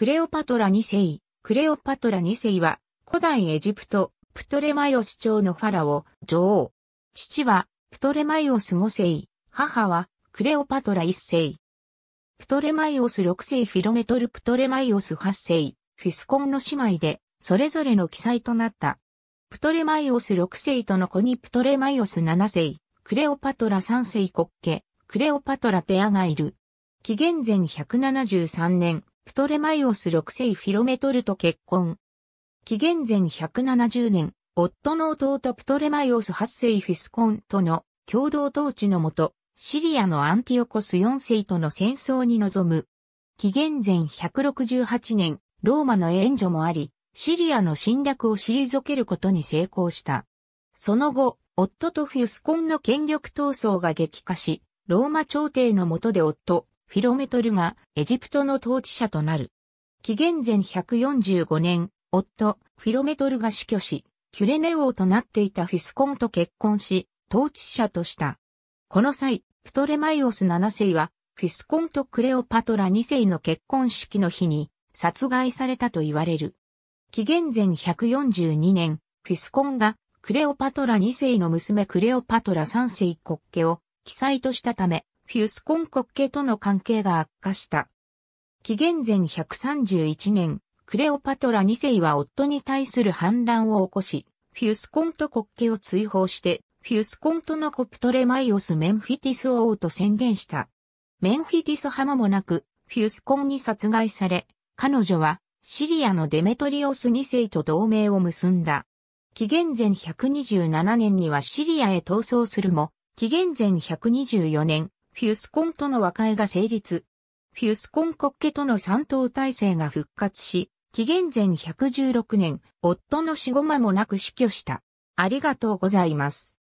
クレオパトラ2世。クレオパトラ2世は、古代エジプト、プトレマイオス朝のファラオ、女王。父は、プトレマイオス5世。母は、クレオパトラ1世。プトレマイオス6世フィロメトルプトレマイオス8世。フィスコンの姉妹で、それぞれの記載となった。プトレマイオス6世との子にプトレマイオス7世、クレオパトラ3世国家、クレオパトラテアがいる。紀元前173年、プトレマイオス6世フィロメトルと結婚。紀元前170年、夫の弟プトレマイオス8世フィスコンとの共同統治のもと、シリアのアンティオコス4世との戦争に臨む。紀元前168年、ローマの援助もあり、シリアの侵略を退けることに成功した。その後、夫とフィスコンの権力闘争が激化し、ローマ朝廷のもとで夫、フィロメトルがエジプトの統治者となる。紀元前145年、夫、フィロメトルが死去し、キュレネ王となっていたフィスコンと結婚し、統治者とした。この際、プトレマイオス7世は、フィスコンとクレオパトラ2世の結婚式の日に殺害されたと言われる。紀元前142年、フィスコンがクレオパトラ2世の娘クレオパトラ3世国家を記載としたため、フィュスコン国家との関係が悪化した。紀元前131年、クレオパトラ2世は夫に対する反乱を起こし、フィウスコンと国家を追放して、フィウスコンとのコプトレマイオス・メンフィティス王と宣言した。メンフィティス派もなく、フィウスコンに殺害され、彼女はシリアのデメトリオス2世と同盟を結んだ。紀元前127年にはシリアへ逃走するも、紀元前124年、フュスコンとの和解が成立。フュスコン国家との三党体制が復活し、紀元前116年、夫の死後間もなく死去した。ありがとうございます。